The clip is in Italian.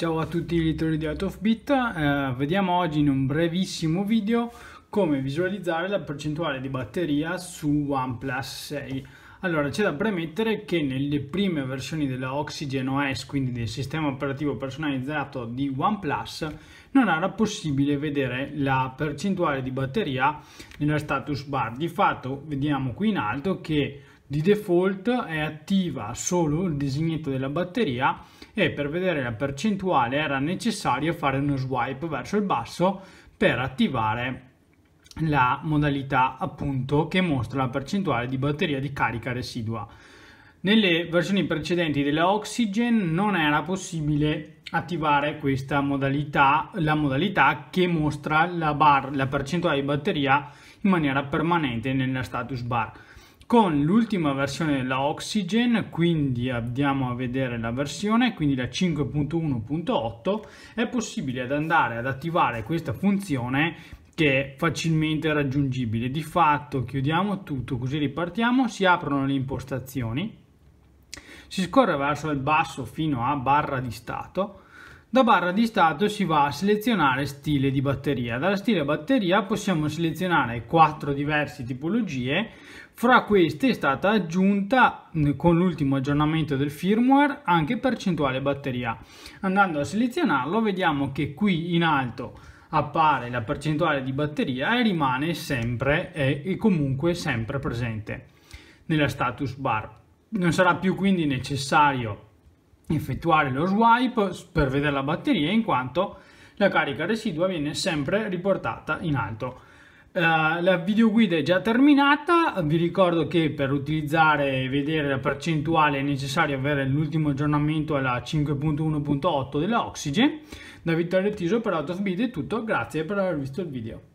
Ciao a tutti i lettori di Out of Bit, eh, vediamo oggi in un brevissimo video come visualizzare la percentuale di batteria su OnePlus 6. Allora c'è da premettere che nelle prime versioni della Oxygen OS, quindi del sistema operativo personalizzato di OnePlus, non era possibile vedere la percentuale di batteria nella status bar. Di fatto vediamo qui in alto che di default è attiva solo il disegnetto della batteria e per vedere la percentuale era necessario fare uno swipe verso il basso per attivare la modalità appunto che mostra la percentuale di batteria di carica residua. Nelle versioni precedenti della Oxygen non era possibile attivare questa modalità, la modalità che mostra la, bar, la percentuale di batteria in maniera permanente nella status bar con l'ultima versione della Oxygen, quindi andiamo a vedere la versione, quindi la 5.1.8, è possibile ad andare ad attivare questa funzione che è facilmente raggiungibile. Di fatto chiudiamo tutto, così ripartiamo, si aprono le impostazioni, si scorre verso il basso fino a barra di stato, da barra di stato si va a selezionare stile di batteria. Dalla stile batteria possiamo selezionare quattro diverse tipologie. Fra queste è stata aggiunta mm, con l'ultimo aggiornamento del firmware anche percentuale batteria. Andando a selezionarlo vediamo che qui in alto appare la percentuale di batteria e rimane sempre e comunque sempre presente nella status bar. Non sarà più quindi necessario effettuare lo swipe per vedere la batteria in quanto la carica residua viene sempre riportata in alto. Uh, la guida è già terminata, vi ricordo che per utilizzare e vedere la percentuale è necessario avere l'ultimo aggiornamento alla 5.1.8 della Oxygen. Da Vittorio Tiso per Autospeed è tutto, grazie per aver visto il video.